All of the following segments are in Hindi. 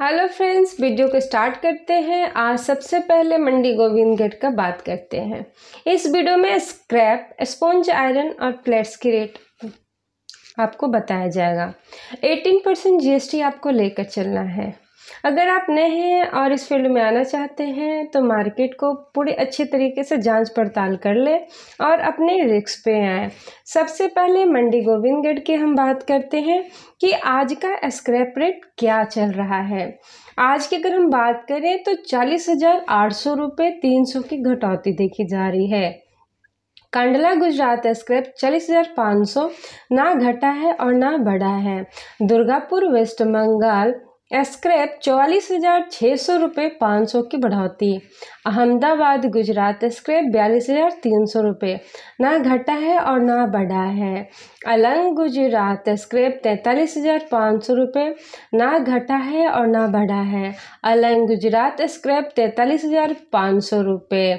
हेलो फ्रेंड्स वीडियो को स्टार्ट करते हैं आज सबसे पहले मंडी गोविंदगढ़ का बात करते हैं इस वीडियो में स्क्रैप स्पॉन्ज आयरन और प्लेट्स की रेट आपको बताया जाएगा 18 परसेंट जीएसटी आपको लेकर चलना है अगर आप नए हैं और इस फील्ड में आना चाहते हैं तो मार्केट को पूरे अच्छे तरीके से जांच पड़ताल कर लें और अपने रिस्क पे आए सबसे पहले मंडी गोविंदगढ़ की हम बात करते हैं कि आज का स्क्रैप रेट क्या चल रहा है आज की अगर हम बात करें तो चालीस हज़ार आठ सौ रुपये तीन सौ की घटौती देखी जा रही है कांडला गुजरात स्क्रैप चालीस हज़ार पाँच सौ ना घटा है और ना बढ़ा है दुर्गापुर वेस्ट बंगाल स्क्रैप चौवालीस हज़ार छः सौ रुपये पाँच सौ की बढ़ोतरी अहमदाबाद गुजरात स्क्रैप बयालीस हज़ार तीन सौ रुपये ना घटा है और ना बढ़ा है अलंग गुजरात स्क्रैप तैंतालीस हज़ार पाँच सौ रुपये ना घटा है और ना बढ़ा है अलंग गुजरात स्क्रैप तैंतालीस हज़ार पाँच सौ रुपये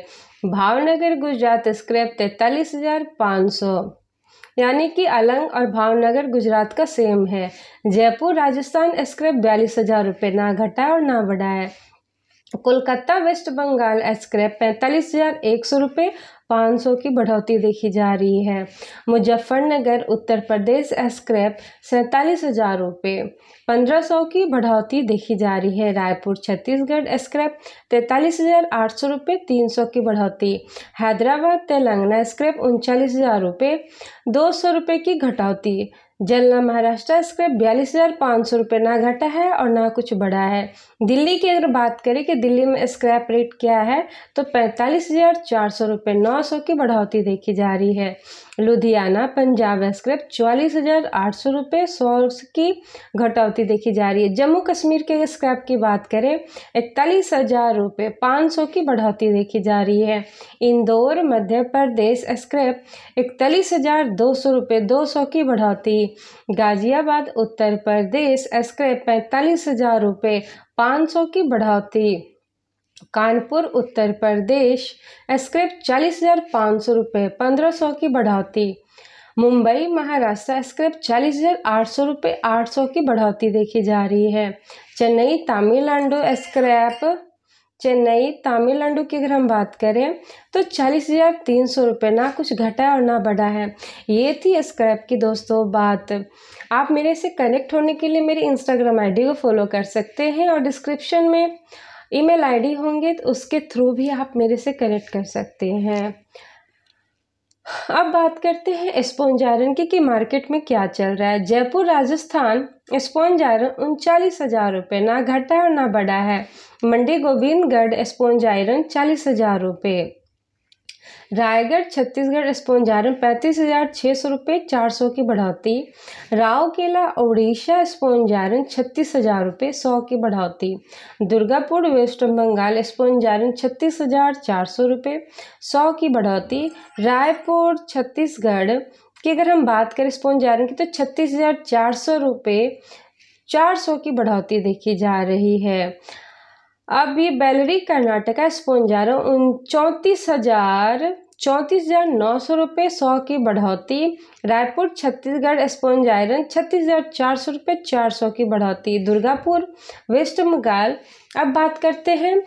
भावनगर गुजरात स्क्रैप तैंतालीस हज़ार पाँच सौ यानी कि अलंग और भावनगर गुजरात का सेम है जयपुर राजस्थान स्क्रैप बयालीस हज़ार रुपये ना घटाए और ना बढ़ाए कोलकाता वेस्ट बंगाल स्क्रैप पैंतालीस हज़ार एक सौ रुपये पाँच सौ की बढ़ोतरी देखी जा रही है मुजफ्फरनगर उत्तर प्रदेश स्क्रैप सैंतालीस हज़ार रुपये पंद्रह सौ की बढ़ोतरी देखी जा रही है रायपुर छत्तीसगढ़ स्क्रैप तैंतालीस हज़ार आठ सौ रुपये तीन सौ की बढ़ोतरी हैदराबाद तेलंगाना स्क्रैप उनचालीस हज़ार रुपये दो सौ रुपये की घटौती जलना महाराष्ट्र इसका बयालीस हज़ार पाँच सौ रुपये ना घटा है और ना कुछ बढ़ा है दिल्ली की अगर बात करें कि दिल्ली में स्क्रैप रेट क्या है तो पैंतालीस हज़ार चार सौ रुपये नौ सौ की बढ़ोतरी देखी जा रही है लुधियाना पंजाब स्क्रैप चौवालीस हज़ार आठ सौ रुपये सौ की घटौती देखी जा रही है जम्मू कश्मीर के स्क्रैप की बात करें इकतालीस हज़ार रुपये पाँच सौ की बढ़ोतरी देखी जा रही है इंदौर मध्य प्रदेश स्क्रैप इकतालीस हज़ार दो सौ रुपये दो सौ की बढ़ोतरी गाज़ियाबाद उत्तर प्रदेश स्क्रैप पैंतालीस हज़ार रुपये पाँच सौ की बढ़ोतरी कानपुर उत्तर प्रदेश स्क्रिप्ट चालीस हज़ार पाँच सौ रुपये पंद्रह सौ की बढ़ोतरी मुंबई महाराष्ट्र स्क्रिप्ट चालीस हज़ार आठ सौ रुपये आठ सौ की बढ़ोतरी देखी जा रही है चेन्नई तमिलनाडु स्क्रैप चेन्नई तमिलनाडु की अगर हम बात करें तो चालीस हज़ार तीन सौ रुपये ना कुछ घटा और ना बढ़ा है ये थी स्क्रैप की दोस्तों बात आप मेरे से कनेक्ट होने के लिए मेरे इंस्टाग्राम आईडी को फॉलो कर सकते हैं और डिस्क्रिप्शन में ईमेल आईडी होंगे तो उसके थ्रू भी आप मेरे से कनेक्ट कर सकते हैं अब बात करते हैं स्पॉन्ज आयरन की कि मार्केट में क्या चल रहा है जयपुर राजस्थान स्पॉन्ज आयरन उनचालीस हज़ार रुपये ना घटा है और ना बढ़ा है मंडी गोविंदगढ़ स्पॉन्ज आयरन चालीस हज़ार रुपये रायगढ़ छत्तीसगढ़ स्पॉन्जारम पैंतीस हज़ार छः सौ रुपये चार सौ की बढ़ोतरी रावकेला उड़ीसा स्पॉन्जारम छत्तीस हज़ार रुपये सौ की बढ़ोतरी दुर्गापुर वेस्ट बंगाल स्पॉन्जारम छत्तीस हज़ार चार सौ रुपये सौ की बढ़ोतरी रायपुर छत्तीसगढ़ की अगर हम बात करें स्पॉन्जारम की तो छत्तीस हज़ार चार सौ रुपये चार सौ की बढ़ोतरी देखी जा रही है अब ये बैलरी कर्नाटका स्पोंजारो उन चौंतीस हज़ार चौंतीस हज़ार नौ सौ रुपये सौ की बढ़ोती रायपुर छत्तीसगढ़ स्पॉन्ज आयरन छत्तीस हज़ार चार सौ रुपये चार सौ की बढ़ोती दुर्गापुर वेस्ट बंगाल अब बात करते हैं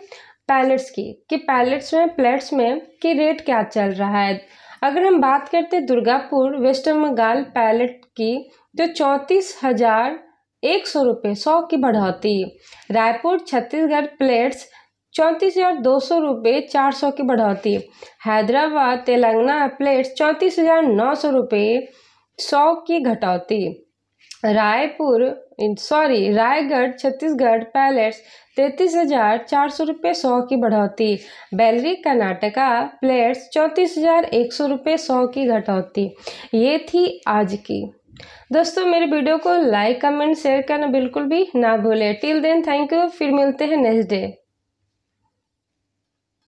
पैलेट्स की कि पैलेट्स में प्लेट्स में कि रेट क्या चल रहा है अगर हम बात करते दुर्गापुर वेस्ट बंगाल पैलेट की तो चौंतीस हज़ार एक सौ रुपये सौ की बढ़ोतरी रायपुर छत्तीसगढ़ प्लेट्स चौंतीस हज़ार दो सौ रुपये चार सौ की बढ़ोतरी हैदराबाद तेलंगाना प्लेट्स चौंतीस हज़ार नौ सौ रुपये सौ की घटौती रायपुर सॉरी रायगढ़ छत्तीसगढ़ पैलेट्स तैंतीस हज़ार चार सौ रुपये सौ की बढ़ोतरी बैलरी कर्नाटका प्लेट्स चौंतीस हज़ार एक सौ रुपये सौ की घटौती ये थी आज की दोस्तों मेरे वीडियो को लाइक कमेंट शेयर करना बिल्कुल भी ना भूलें टिल देन थैंक यू फिर मिलते हैं नेक्स्ट डे